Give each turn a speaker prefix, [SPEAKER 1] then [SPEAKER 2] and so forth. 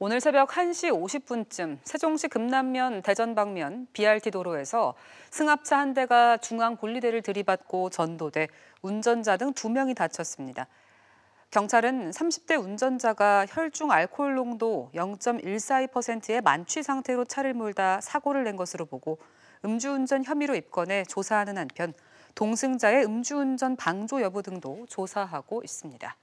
[SPEAKER 1] 오늘 새벽 1시 50분쯤 세종시 금남면 대전 방면 BRT 도로에서 승합차 한 대가 중앙 분리대를 들이받고 전도돼 운전자 등 2명이 다쳤습니다. 경찰은 30대 운전자가 혈중 알코올 농도 0.142%의 만취 상태로 차를 몰다 사고를 낸 것으로 보고 음주운전 혐의로 입건해 조사하는 한편 동승자의 음주운전 방조 여부 등도 조사하고 있습니다.